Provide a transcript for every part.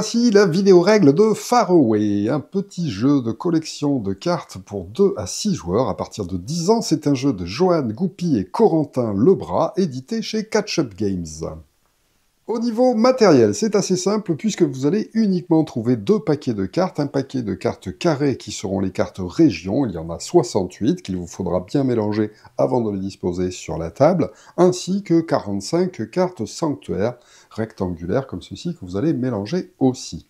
voici la vidéo règle de Faraway, un petit jeu de collection de cartes pour 2 à 6 joueurs à partir de 10 ans. C'est un jeu de Johan Goupy et Corentin Lebras, édité chez Catch Up Games. Au niveau matériel, c'est assez simple puisque vous allez uniquement trouver deux paquets de cartes, un paquet de cartes carrées qui seront les cartes région, il y en a 68 qu'il vous faudra bien mélanger avant de les disposer sur la table, ainsi que 45 cartes sanctuaires rectangulaires comme ceci que vous allez mélanger aussi.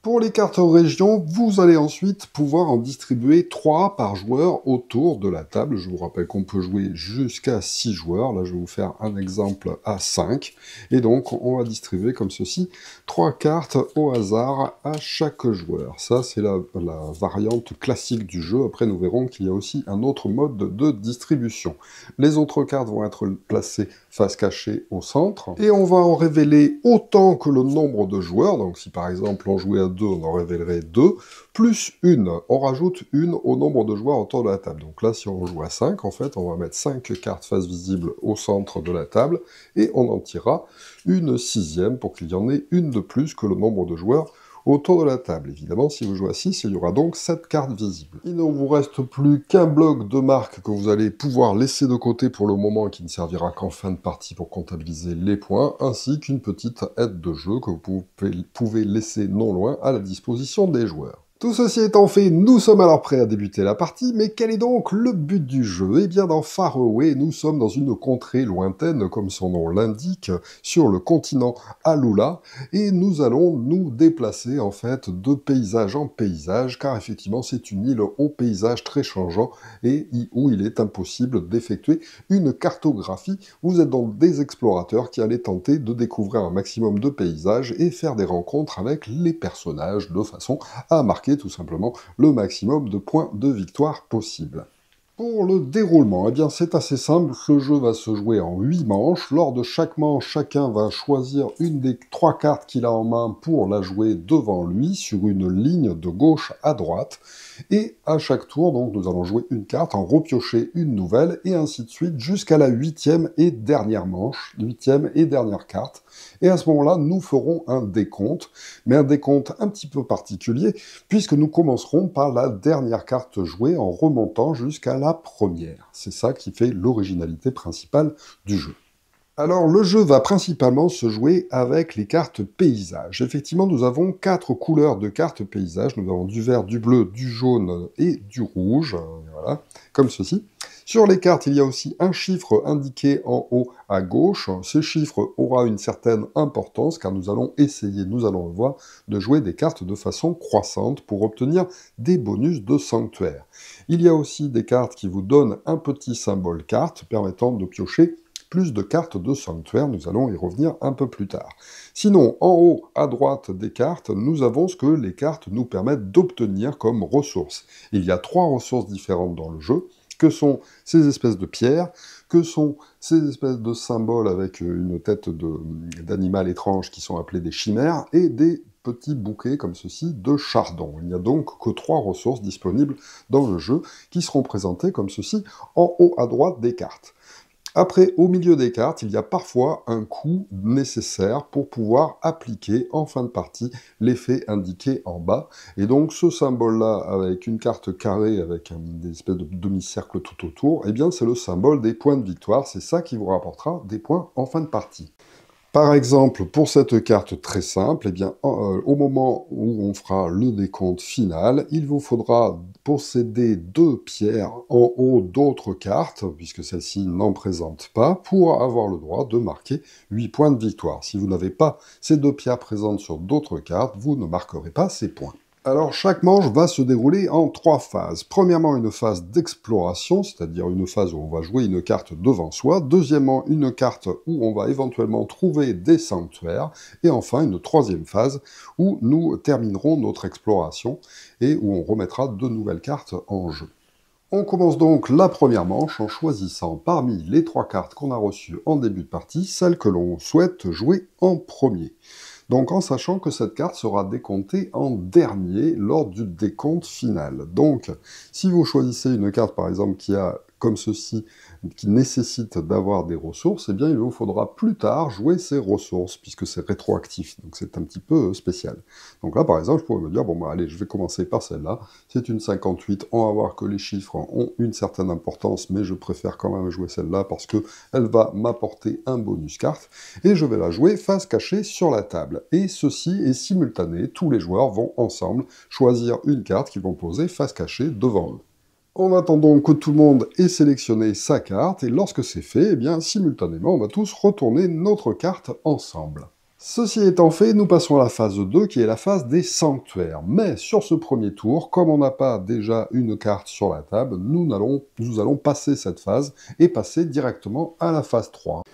Pour les cartes région, vous allez ensuite pouvoir en distribuer 3 par joueur autour de la table. Je vous rappelle qu'on peut jouer jusqu'à 6 joueurs. Là, je vais vous faire un exemple à 5. Et donc, on va distribuer comme ceci 3 cartes au hasard à chaque joueur. Ça, c'est la, la variante classique du jeu. Après, nous verrons qu'il y a aussi un autre mode de distribution. Les autres cartes vont être placées face cachée au centre. Et on va en révéler autant que le nombre de joueurs. Donc, si par exemple, on jouait à 2, on en révélerait 2, plus 1, on rajoute une au nombre de joueurs autour de la table. Donc là, si on joue à 5, en fait, on va mettre 5 cartes face visible au centre de la table, et on en tirera une sixième pour qu'il y en ait une de plus que le nombre de joueurs autour de la table. Évidemment, si vous jouez à 6, il y aura donc 7 cartes visibles. Il ne vous reste plus qu'un bloc de marque que vous allez pouvoir laisser de côté pour le moment, qui ne servira qu'en fin de partie pour comptabiliser les points, ainsi qu'une petite aide de jeu que vous pouvez laisser non loin à la disposition des joueurs. Tout ceci étant fait, nous sommes alors prêts à débuter la partie, mais quel est donc le but du jeu Eh bien dans Faraway, nous sommes dans une contrée lointaine, comme son nom l'indique, sur le continent Alula, et nous allons nous déplacer en fait de paysage en paysage, car effectivement c'est une île au paysage très changeant, et où il est impossible d'effectuer une cartographie. Vous êtes donc des explorateurs qui allez tenter de découvrir un maximum de paysages et faire des rencontres avec les personnages de façon à marquer tout simplement le maximum de points de victoire possible. Pour le déroulement, eh bien c'est assez simple, le jeu va se jouer en 8 manches. Lors de chaque manche, chacun va choisir une des trois cartes qu'il a en main pour la jouer devant lui sur une ligne de gauche à droite. Et à chaque tour, donc, nous allons jouer une carte, en repiocher une nouvelle, et ainsi de suite jusqu'à la huitième et dernière manche, huitième et dernière carte. Et à ce moment-là, nous ferons un décompte, mais un décompte un petit peu particulier, puisque nous commencerons par la dernière carte jouée en remontant jusqu'à la première. C'est ça qui fait l'originalité principale du jeu. Alors le jeu va principalement se jouer avec les cartes paysages. Effectivement, nous avons quatre couleurs de cartes paysages. Nous avons du vert, du bleu, du jaune et du rouge, voilà, comme ceci. Sur les cartes, il y a aussi un chiffre indiqué en haut à gauche. Ce chiffre aura une certaine importance car nous allons essayer, nous allons le voir, de jouer des cartes de façon croissante pour obtenir des bonus de sanctuaire. Il y a aussi des cartes qui vous donnent un petit symbole carte permettant de piocher plus de cartes de sanctuaire, nous allons y revenir un peu plus tard. Sinon, en haut à droite des cartes, nous avons ce que les cartes nous permettent d'obtenir comme ressources. Il y a trois ressources différentes dans le jeu, que sont ces espèces de pierres, que sont ces espèces de symboles avec euh, une tête d'animal étrange qui sont appelés des chimères, et des petits bouquets comme ceci de chardon. Il n'y a donc que trois ressources disponibles dans le jeu qui seront présentées comme ceci en haut à droite des cartes. Après, au milieu des cartes, il y a parfois un coup nécessaire pour pouvoir appliquer en fin de partie l'effet indiqué en bas. Et donc ce symbole-là, avec une carte carrée, avec un, espèce de demi-cercle tout autour, eh bien c'est le symbole des points de victoire. C'est ça qui vous rapportera des points en fin de partie. Par exemple, pour cette carte très simple, eh bien, euh, au moment où on fera le décompte final, il vous faudra posséder deux pierres en haut d'autres cartes, puisque celle-ci n'en présente pas, pour avoir le droit de marquer 8 points de victoire. Si vous n'avez pas ces deux pierres présentes sur d'autres cartes, vous ne marquerez pas ces points. Alors chaque manche va se dérouler en trois phases. Premièrement une phase d'exploration, c'est-à-dire une phase où on va jouer une carte devant soi. Deuxièmement une carte où on va éventuellement trouver des sanctuaires. Et enfin une troisième phase où nous terminerons notre exploration et où on remettra de nouvelles cartes en jeu. On commence donc la première manche en choisissant parmi les trois cartes qu'on a reçues en début de partie, celle que l'on souhaite jouer en premier. Donc en sachant que cette carte sera décomptée en dernier lors du décompte final. Donc si vous choisissez une carte par exemple qui a comme ceci qui nécessite d'avoir des ressources, eh bien il vous faudra plus tard jouer ces ressources, puisque c'est rétroactif, donc c'est un petit peu euh, spécial. Donc là, par exemple, je pourrais me dire, bon, bah, allez, je vais commencer par celle-là, c'est une 58, on va voir que les chiffres ont une certaine importance, mais je préfère quand même jouer celle-là, parce que va m'apporter un bonus carte, et je vais la jouer face cachée sur la table. Et ceci est simultané, tous les joueurs vont ensemble choisir une carte qu'ils vont poser face cachée devant eux. On attend donc que tout le monde ait sélectionné sa carte, et lorsque c'est fait, eh bien, simultanément, on va tous retourner notre carte ensemble. Ceci étant fait, nous passons à la phase 2, qui est la phase des sanctuaires. Mais sur ce premier tour, comme on n'a pas déjà une carte sur la table, nous allons, nous allons passer cette phase et passer directement à la phase 3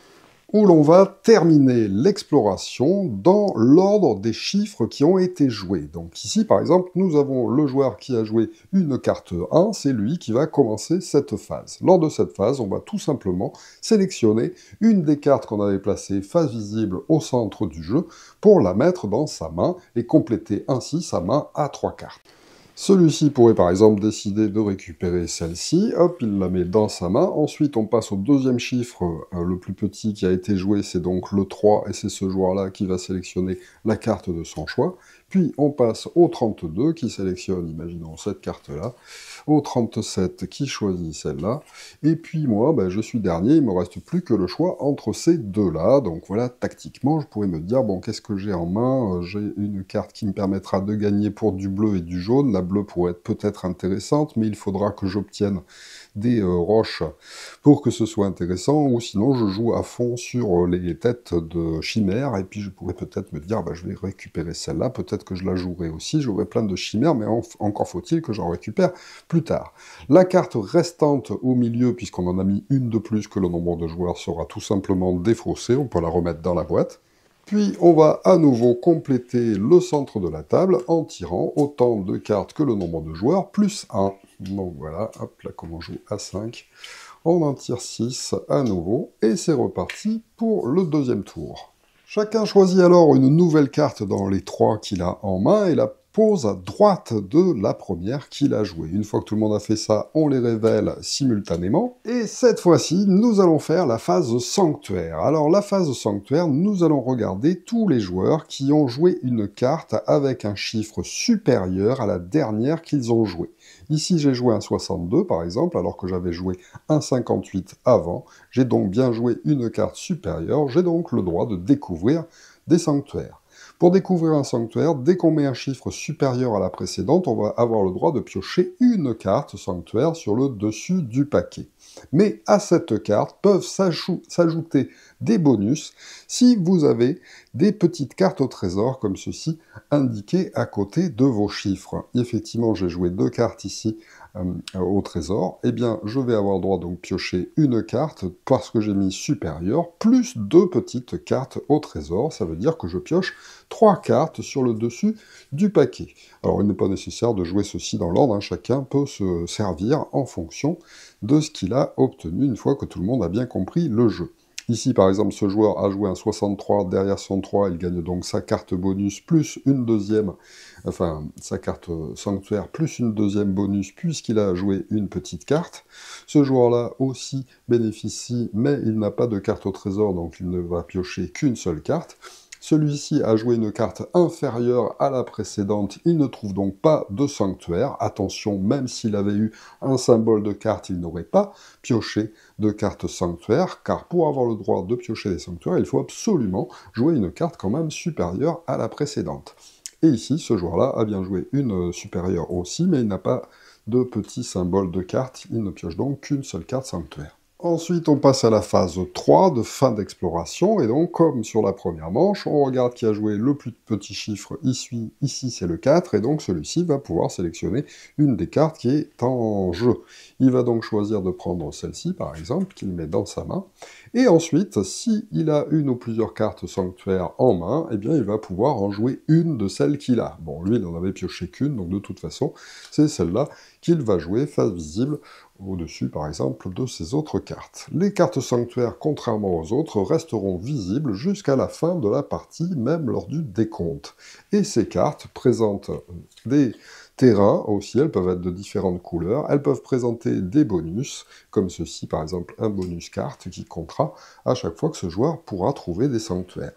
où l'on va terminer l'exploration dans l'ordre des chiffres qui ont été joués. Donc ici, par exemple, nous avons le joueur qui a joué une carte 1, c'est lui qui va commencer cette phase. Lors de cette phase, on va tout simplement sélectionner une des cartes qu'on avait placées face visible au centre du jeu pour la mettre dans sa main et compléter ainsi sa main à trois cartes. Celui-ci pourrait par exemple décider de récupérer celle-ci, hop, il la met dans sa main, ensuite on passe au deuxième chiffre, euh, le plus petit qui a été joué, c'est donc le 3, et c'est ce joueur-là qui va sélectionner la carte de son choix, puis on passe au 32 qui sélectionne, imaginons, cette carte-là, au 37 qui choisit celle-là, et puis moi, ben, je suis dernier, il me reste plus que le choix entre ces deux-là, donc voilà, tactiquement, je pourrais me dire, bon, qu'est-ce que j'ai en main euh, J'ai une carte qui me permettra de gagner pour du bleu et du jaune, la bleue pourrait être peut-être intéressante, mais il faudra que j'obtienne des euh, roches pour que ce soit intéressant, ou sinon je joue à fond sur euh, les têtes de chimères, et puis je pourrais peut-être me dire, bah, je vais récupérer celle-là, peut-être que je la jouerai aussi, j'aurai plein de chimères, mais encore faut-il que j'en récupère plus tard. La carte restante au milieu, puisqu'on en a mis une de plus que le nombre de joueurs, sera tout simplement défaussée, on peut la remettre dans la boîte. Puis on va à nouveau compléter le centre de la table en tirant autant de cartes que le nombre de joueurs, plus 1. Donc voilà, hop là comme on joue à 5, on en tire 6 à nouveau, et c'est reparti pour le deuxième tour. Chacun choisit alors une nouvelle carte dans les 3 qu'il a en main, et la pose à droite de la première qu'il a jouée. Une fois que tout le monde a fait ça, on les révèle simultanément. Et cette fois-ci, nous allons faire la phase sanctuaire. Alors la phase sanctuaire, nous allons regarder tous les joueurs qui ont joué une carte avec un chiffre supérieur à la dernière qu'ils ont jouée. Ici, j'ai joué un 62 par exemple, alors que j'avais joué un 58 avant. J'ai donc bien joué une carte supérieure, j'ai donc le droit de découvrir des sanctuaires. Pour découvrir un sanctuaire, dès qu'on met un chiffre supérieur à la précédente, on va avoir le droit de piocher une carte sanctuaire sur le dessus du paquet. Mais à cette carte peuvent s'ajouter des bonus si vous avez des petites cartes au trésor comme ceci indiquées à côté de vos chiffres. Effectivement, j'ai joué deux cartes ici euh, euh, au trésor, eh bien je vais avoir le droit donc piocher une carte parce que j'ai mis supérieur, plus deux petites cartes au trésor, ça veut dire que je pioche trois cartes sur le dessus du paquet. Alors il n'est pas nécessaire de jouer ceci dans l'ordre, hein. chacun peut se servir en fonction de ce qu'il a obtenu une fois que tout le monde a bien compris le jeu. Ici, par exemple, ce joueur a joué un 63 derrière son 3, il gagne donc sa carte bonus plus une deuxième, enfin sa carte euh, sanctuaire plus une deuxième bonus puisqu'il a joué une petite carte. Ce joueur-là aussi bénéficie, mais il n'a pas de carte au trésor, donc il ne va piocher qu'une seule carte. Celui-ci a joué une carte inférieure à la précédente, il ne trouve donc pas de sanctuaire. Attention, même s'il avait eu un symbole de carte, il n'aurait pas pioché de carte sanctuaire, car pour avoir le droit de piocher des sanctuaires, il faut absolument jouer une carte quand même supérieure à la précédente. Et ici, ce joueur-là a bien joué une supérieure aussi, mais il n'a pas de petit symbole de carte, il ne pioche donc qu'une seule carte sanctuaire. Ensuite, on passe à la phase 3 de fin d'exploration. Et donc, comme sur la première manche, on regarde qui a joué le plus petit chiffre ici. Ici, c'est le 4. Et donc, celui-ci va pouvoir sélectionner une des cartes qui est en jeu. Il va donc choisir de prendre celle-ci, par exemple, qu'il met dans sa main. Et ensuite, s'il il a une ou plusieurs cartes sanctuaires en main, eh bien il va pouvoir en jouer une de celles qu'il a. Bon, lui, il n'en avait pioché qu'une, donc de toute façon, c'est celle-là qu'il va jouer, face visible, au-dessus par exemple de ses autres cartes. Les cartes sanctuaires, contrairement aux autres, resteront visibles jusqu'à la fin de la partie, même lors du décompte. Et ces cartes présentent des terrains aussi, elles peuvent être de différentes couleurs, elles peuvent présenter des bonus, comme ceci par exemple un bonus carte qui comptera à chaque fois que ce joueur pourra trouver des sanctuaires.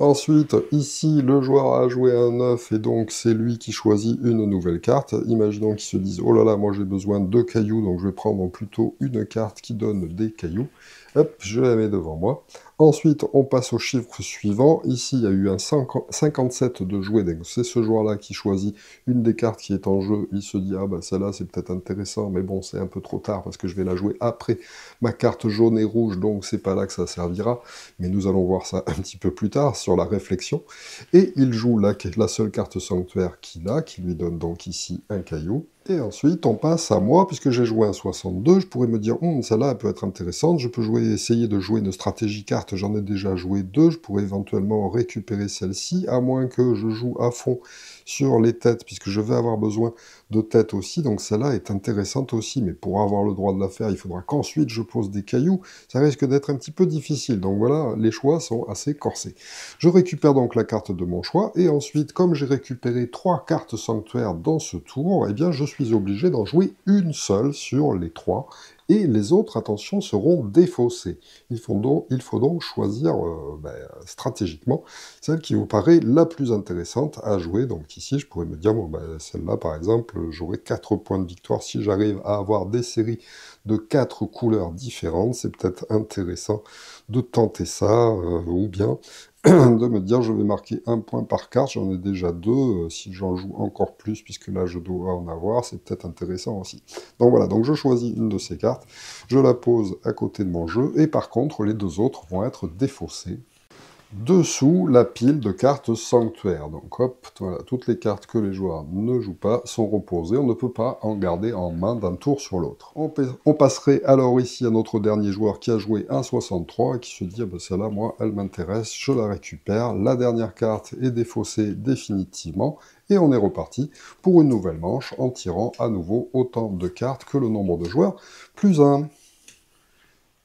Ensuite, ici, le joueur a joué un 9 et donc c'est lui qui choisit une nouvelle carte. Imaginons qu'il se dise « Oh là là, moi j'ai besoin de cailloux, donc je vais prendre plutôt une carte qui donne des cailloux. » Hop, je la mets devant moi. Ensuite, on passe au chiffre suivant. Ici, il y a eu un 57 de jouets. C'est ce joueur-là qui choisit une des cartes qui est en jeu. Il se dit, ah ben, celle-là, c'est peut-être intéressant, mais bon, c'est un peu trop tard parce que je vais la jouer après ma carte jaune et rouge, donc c'est pas là que ça servira. Mais nous allons voir ça un petit peu plus tard sur la réflexion. Et il joue la, seule carte sanctuaire qu'il a, qui lui donne donc ici un caillou. Et ensuite, on passe à moi, puisque j'ai joué un 62, je pourrais me dire, hmm, celle-là, peut être intéressante, je peux jouer, essayer de jouer une stratégie carte j'en ai déjà joué deux, je pourrais éventuellement récupérer celle-ci, à moins que je joue à fond sur les têtes, puisque je vais avoir besoin de têtes aussi, donc celle-là est intéressante aussi, mais pour avoir le droit de la faire, il faudra qu'ensuite je pose des cailloux, ça risque d'être un petit peu difficile, donc voilà, les choix sont assez corsés. Je récupère donc la carte de mon choix, et ensuite, comme j'ai récupéré trois cartes sanctuaires dans ce tour, eh bien je suis obligé d'en jouer une seule sur les trois, et les autres attentions seront défaussées. Il faut donc, choisir euh, ben, stratégiquement celle qui vous paraît la plus intéressante à jouer. Donc ici, je pourrais me dire, bon, ben, celle-là, par exemple, j'aurai 4 points de victoire si j'arrive à avoir des séries de 4 couleurs différentes. C'est peut-être intéressant de tenter ça, euh, ou bien de me dire je vais marquer un point par carte, j'en ai déjà deux, euh, si j'en joue encore plus, puisque là je dois en avoir, c'est peut-être intéressant aussi. Donc voilà, donc je choisis une de ces cartes, je la pose à côté de mon jeu, et par contre les deux autres vont être défaussées dessous la pile de cartes sanctuaires, Donc hop, voilà, toutes les cartes que les joueurs ne jouent pas sont reposées, on ne peut pas en garder en main d'un tour sur l'autre. On, passerait alors ici à notre dernier joueur qui a joué 1,63 et qui se dit ah ben, celle-là, moi, elle m'intéresse, je la récupère, la dernière carte est défaussée définitivement, et on est reparti pour une nouvelle manche en tirant à nouveau autant de cartes que le nombre de joueurs, plus 1.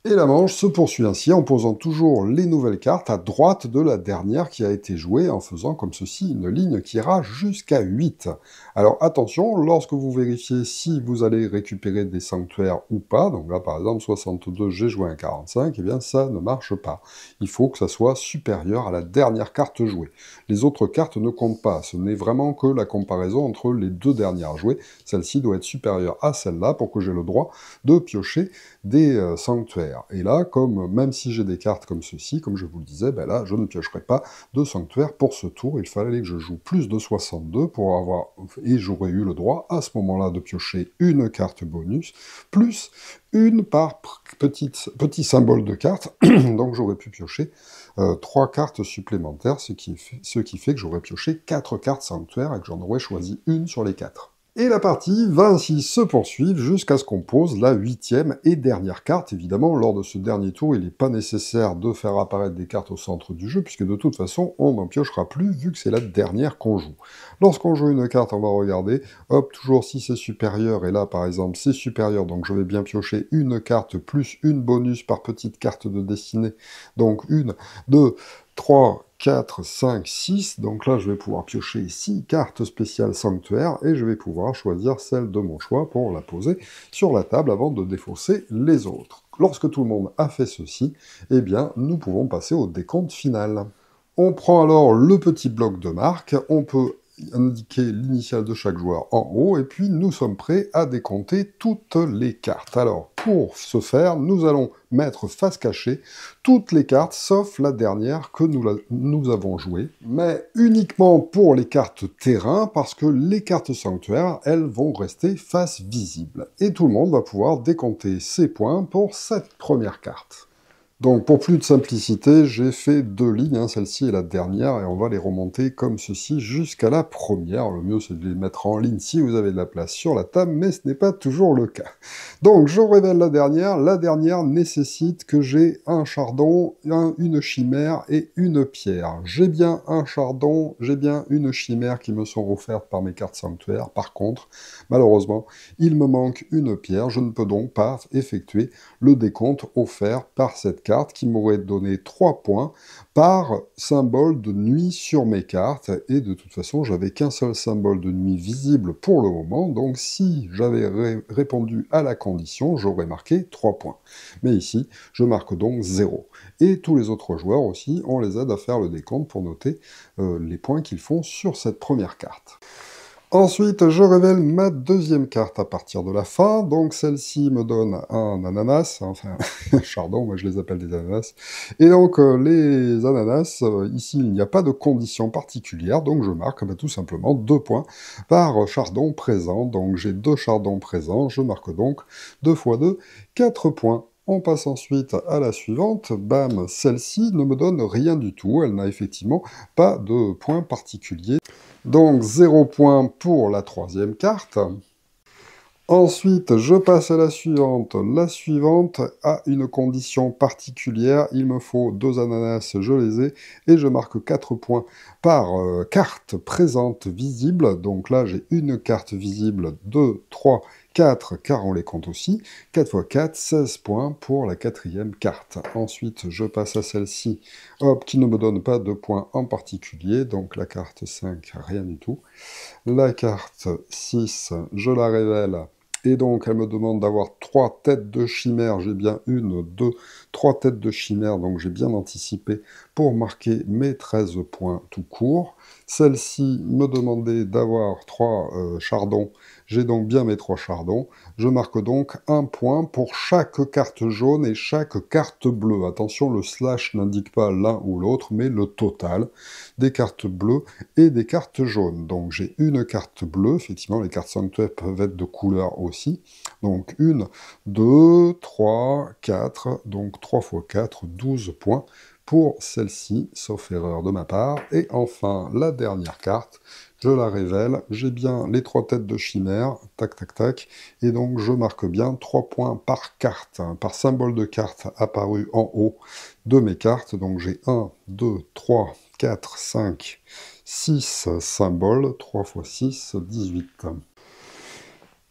Et la manche se poursuit ainsi en posant toujours les nouvelles cartes à droite de la dernière qui a été jouée en faisant comme ceci une ligne qui ira jusqu'à 8. Alors attention, lorsque vous vérifiez si vous allez récupérer des sanctuaires ou pas, donc là par exemple 62 j'ai joué un 45, et eh bien ça ne marche pas. Il faut que ça soit supérieur à la dernière carte jouée. Les autres cartes ne comptent pas, ce n'est vraiment que la comparaison entre les deux dernières jouées. Celle-ci doit être supérieure à celle-là pour que j'ai le droit de piocher des euh, sanctuaires. Et là, comme même si j'ai des cartes comme ceci, comme je vous le disais, ben là, je ne piocherai pas de sanctuaire pour ce tour. Il fallait que je joue plus de 62 pour avoir... Et j'aurais eu le droit, à ce moment-là, de piocher une carte bonus, plus une par petite, petit symbole de carte. Donc j'aurais pu piocher euh, trois cartes supplémentaires, ce qui, fait, ce qui fait que j'aurais pioché quatre cartes sanctuaires et que j'en aurais choisi une sur les quatre. Et la partie va ainsi se poursuivre jusqu'à ce qu'on pose la huitième et dernière carte. Évidemment, lors de ce dernier tour, il n'est pas nécessaire de faire apparaître des cartes au centre du jeu, puisque de toute façon, on n'en piochera plus, vu que c'est la dernière qu'on joue. Lorsqu'on joue une carte, on va regarder, hop, toujours si c'est supérieur, et là, par exemple, c'est supérieur, donc je vais bien piocher une carte, plus une bonus par petite carte de dessinée. donc une, deux, trois... 4, 5, 6. Donc là, je vais pouvoir piocher ici, cartes spéciales sanctuaire, et je vais pouvoir choisir celle de mon choix pour la poser sur la table avant de défausser les autres. Lorsque tout le monde a fait ceci, eh bien, nous pouvons passer au décompte final. On prend alors le petit bloc de marque, on peut indiquer l'initiale de chaque joueur en haut, et puis nous sommes prêts à décompter toutes les cartes. Alors, pour ce faire, nous allons mettre face cachée toutes les cartes, sauf la dernière que nous, avons jouée, mais uniquement pour les cartes terrain, parce que les cartes sanctuaires elles vont rester face visible. Et tout le monde va pouvoir décompter ses points pour cette première carte. Donc pour plus de simplicité, j'ai fait deux lignes, hein. celle-ci est la dernière, et on va les remonter comme ceci jusqu'à la première. Le mieux c'est de les mettre en ligne si vous avez de la place sur la table, mais ce n'est pas toujours le cas. Donc je révèle la dernière, la dernière nécessite que j'ai un chardon, une chimère et une pierre. J'ai bien un chardon, j'ai bien une chimère qui me sont offertes par mes cartes sanctuaires, par contre, malheureusement, il me manque une pierre, je ne peux donc pas effectuer le décompte offert par cette carte qui m'aurait donné 3 points par symbole de nuit sur mes cartes. Et de toute façon, j'avais qu'un seul symbole de nuit visible pour le moment. Donc si j'avais répondu à la condition, j'aurais marqué 3 points. Mais ici, je marque donc 0. Et tous les autres joueurs aussi, on les aide à faire le décompte pour noter euh, les points qu'ils font sur cette première carte. Ensuite, je révèle ma deuxième carte à partir de la fin. Donc celle-ci me donne un ananas, enfin, un chardon, moi je les appelle des ananas. Et donc euh, les ananas, euh, ici il n'y a pas de condition particulière, donc je marque eh ben, tout simplement deux points par chardon présent. Donc j'ai deux chardons présents, je marque donc deux fois deux, quatre points. On passe ensuite à la suivante. Bam, celle-ci ne me donne rien du tout. Elle n'a effectivement pas de point particulier. Donc 0 point pour la troisième carte. Ensuite, je passe à la suivante. La suivante a une condition particulière. Il me faut deux ananas, je les ai, et je marque 4 points par euh, carte présente visible. Donc là, j'ai une carte visible, 2, 3 4, car on les compte aussi. 4 x 4, 16 points pour la quatrième carte. Ensuite, je passe à celle-ci, hop, qui ne me donne pas de points en particulier, donc la carte 5, rien du tout. La carte 6, je la révèle, et donc, elle me demande d'avoir trois têtes de chimère. J'ai bien une, deux, trois têtes de chimère. Donc, j'ai bien anticipé pour marquer mes 13 points tout court. Celle-ci me demandait d'avoir 3 euh, chardons. J'ai donc bien mes 3 chardons. Je marque donc un point pour chaque carte jaune et chaque carte bleue. Attention, le slash n'indique pas l'un ou l'autre, mais le total des cartes bleues et des cartes jaunes. Donc j'ai une carte bleue, effectivement les cartes sanctuaires peuvent être de couleur aussi. Donc une, deux, trois, quatre, donc 3 x 4, 12 points pour celle-ci, sauf erreur de ma part. Et enfin, la dernière carte, je la révèle, j'ai bien les trois têtes de chimère, tac tac tac, et donc je marque bien 3 points par carte, hein, par symbole de carte apparu en haut de mes cartes, donc j'ai 1, 2, 3, 4, 5, 6 symboles, 3 x 6, 18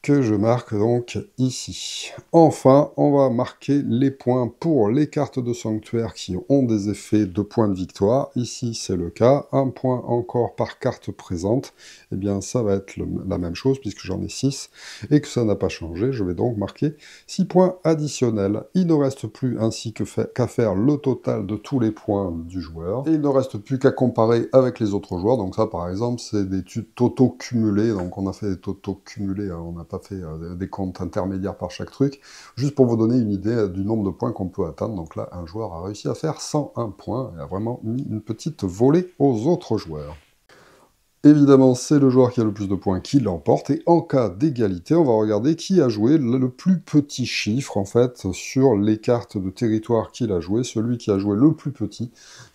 que je marque donc ici. Enfin, on va marquer les points pour les cartes de sanctuaire qui ont des effets de points de victoire. Ici, c'est le cas. Un point encore par carte présente. Eh bien, ça va être la même chose puisque j'en ai 6 et que ça n'a pas changé. Je vais donc marquer 6 points additionnels. Il ne reste plus ainsi qu'à faire le total de tous les points du joueur. Et il ne reste plus qu'à comparer avec les autres joueurs. Donc ça, par exemple, c'est des totaux cumulés. Donc on a fait des totaux cumulés. Hein, on a fait euh, des comptes intermédiaires par chaque truc. Juste pour vous donner une idée euh, du nombre de points qu'on peut atteindre. Donc là, un joueur a réussi à faire 101 points et a vraiment mis une petite volée aux autres joueurs. Évidemment, c'est le joueur qui a le plus de points qui l'emporte, et en cas d'égalité, on va regarder qui a joué le plus petit chiffre, en fait, sur les cartes de territoire qu'il a joué. Celui qui a joué le plus petit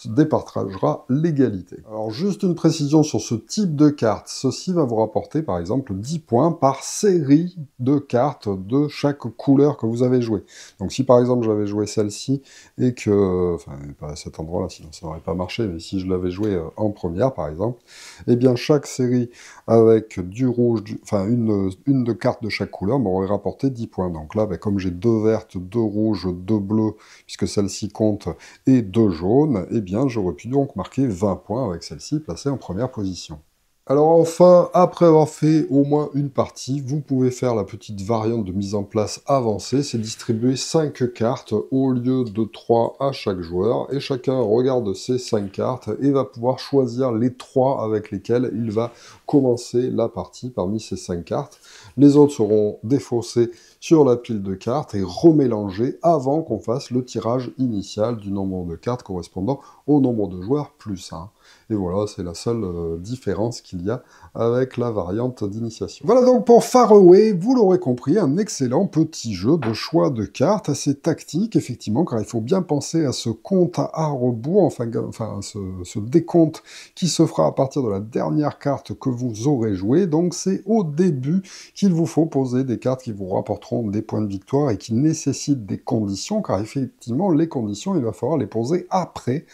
départagera l'égalité. Alors, juste une précision sur ce type de carte. Ceci va vous rapporter, par exemple, 10 points par série de cartes de chaque couleur que vous avez joué. Donc, si par exemple, j'avais joué celle-ci, et que... Enfin, pas à cet endroit-là, sinon ça n'aurait pas marché, mais si je l'avais joué euh, en première, par exemple, eh bien, chaque série avec du rouge, enfin une, une de cartes de chaque couleur m'aurait rapporté 10 points. Donc là, ben, comme j'ai deux vertes, deux rouges, deux bleus, puisque celle-ci compte, et deux jaunes, eh bien j'aurais pu donc marquer 20 points avec celle-ci placée en première position. Alors enfin, après avoir fait au moins une partie, vous pouvez faire la petite variante de mise en place avancée, c'est distribuer 5 cartes au lieu de 3 à chaque joueur, et chacun regarde ses 5 cartes et va pouvoir choisir les 3 avec lesquelles il va commencer la partie parmi ces 5 cartes. Les autres seront défaussées sur la pile de cartes et remélanger avant qu'on fasse le tirage initial du nombre de cartes correspondant au nombre de joueurs plus 1. Et voilà, c'est la seule euh, différence qu'il y a avec la variante d'initiation. Voilà donc pour Away, vous l'aurez compris, un excellent petit jeu de choix de cartes, assez tactique effectivement, car il faut bien penser à ce compte à rebours, enfin, enfin ce, ce décompte qui se fera à partir de la dernière carte que vous aurez joué. Donc c'est au début qu'il vous faut poser des cartes qui vous rapporteront des points de victoire et qui nécessitent des conditions, car effectivement, les conditions, il va falloir les poser après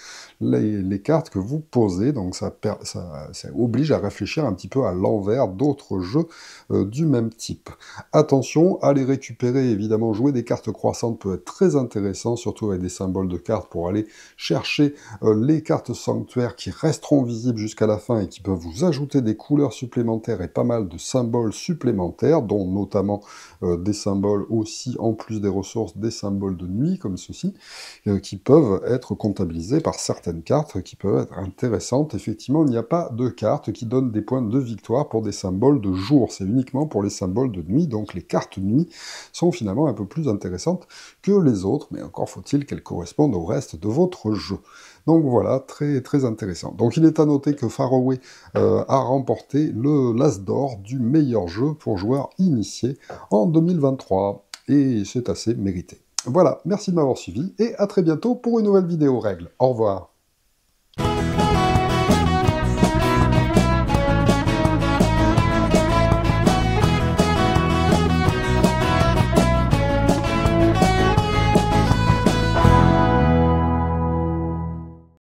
les, cartes que vous posez. Donc ça, ça, oblige à réfléchir un petit peu à l'envers d'autres jeux euh, du même type. Attention à les récupérer, évidemment, jouer des cartes croissantes peut être très intéressant, surtout avec des symboles de cartes pour aller chercher euh, les cartes sanctuaires qui resteront visibles jusqu'à la fin et qui peuvent vous ajouter des couleurs supplémentaires et pas mal de symboles supplémentaires, dont notamment euh, des symboles aussi, en plus des ressources, des symboles de nuit, comme ceci, euh, qui peuvent être comptabilisés par certaines cartes qui peuvent être intéressantes. Effectivement, il n'y a pas de carte qui donne des points de victoire pour des symboles de jour, c'est uniquement pour les symboles de nuit, donc les cartes nuit sont finalement un peu plus intéressantes que les autres, mais encore faut-il qu'elles correspondent au reste de votre jeu. Donc voilà, très très intéressant. Donc il est à noter que Faraway euh, a remporté le Las d'or du meilleur jeu pour joueurs initiés en 2023. Et c'est assez mérité. Voilà, merci de m'avoir suivi et à très bientôt pour une nouvelle vidéo règles. Au revoir.